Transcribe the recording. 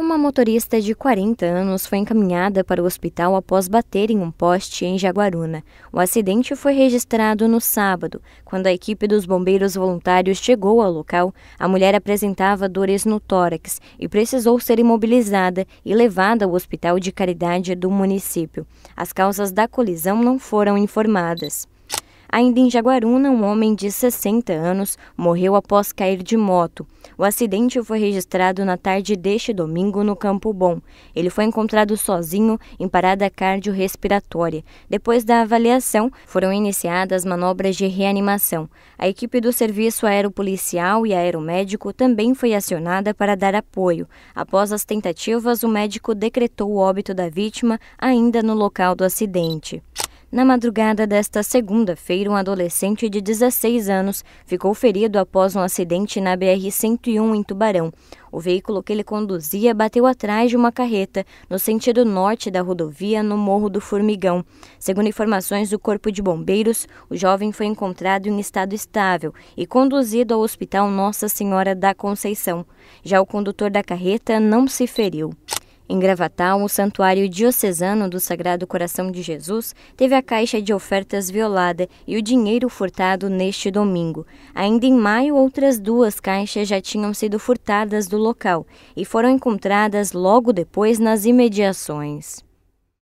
Uma motorista de 40 anos foi encaminhada para o hospital após bater em um poste em Jaguaruna. O acidente foi registrado no sábado. Quando a equipe dos bombeiros voluntários chegou ao local, a mulher apresentava dores no tórax e precisou ser imobilizada e levada ao hospital de caridade do município. As causas da colisão não foram informadas. Ainda em Jaguaruna, um homem de 60 anos morreu após cair de moto. O acidente foi registrado na tarde deste domingo no Campo Bom. Ele foi encontrado sozinho em parada cardiorrespiratória. Depois da avaliação, foram iniciadas manobras de reanimação. A equipe do serviço aeropolicial e aeromédico também foi acionada para dar apoio. Após as tentativas, o médico decretou o óbito da vítima ainda no local do acidente. Na madrugada desta segunda-feira, um adolescente de 16 anos ficou ferido após um acidente na BR-101 em Tubarão. O veículo que ele conduzia bateu atrás de uma carreta no sentido norte da rodovia, no Morro do Formigão. Segundo informações do Corpo de Bombeiros, o jovem foi encontrado em estado estável e conduzido ao Hospital Nossa Senhora da Conceição. Já o condutor da carreta não se feriu. Em Gravatal, o Santuário Diocesano do Sagrado Coração de Jesus teve a caixa de ofertas violada e o dinheiro furtado neste domingo. Ainda em maio, outras duas caixas já tinham sido furtadas do local e foram encontradas logo depois nas imediações.